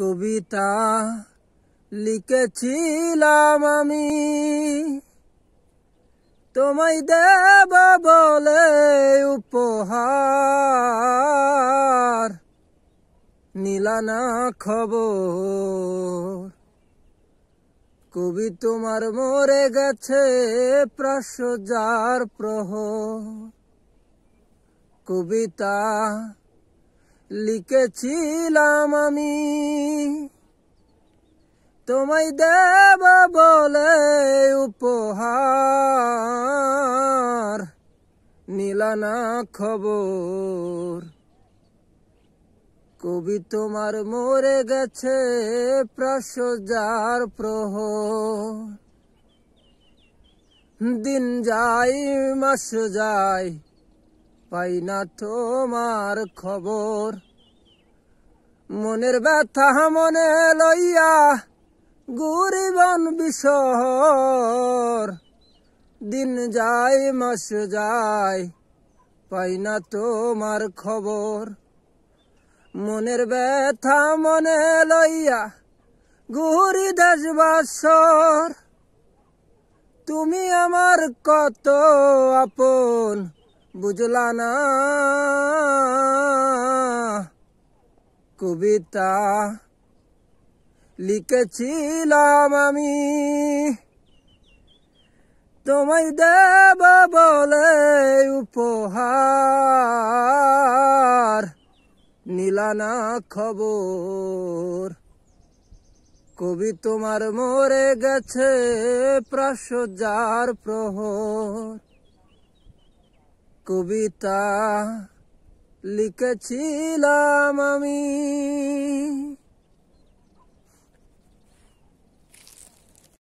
কবিতা লিখেছিলাম আমি তোমায় দেব বলে উপহার নীলানা খবর কবি তোমার মরে গেছে প্রসার প্রহ কবিতা লিখেছিলাম আমি তোমায় দেব বলে উপহার নিলানা খবর কবি তোমার মরে গেছে প্রাসজার প্রহ দিন যাই মাস যায় পাই না তোমার খবর মনের ব্যথা মনে লইয়া গুরিবন বিষহর দিন যায় মাস যায় পাই না তোমার খবর মনের ব্যথা মনে লইয়া ঘুরি দেশ বাসর তুমি আমার কত আপন বুঝলা না কবিতা লিখেছিলাম আমি তোমায় দেব বলে উপহার নিলানা খবর কবি তোমার মরে গেছে প্রাস যার প্রহর কবিতা লিখেছিলাম আমি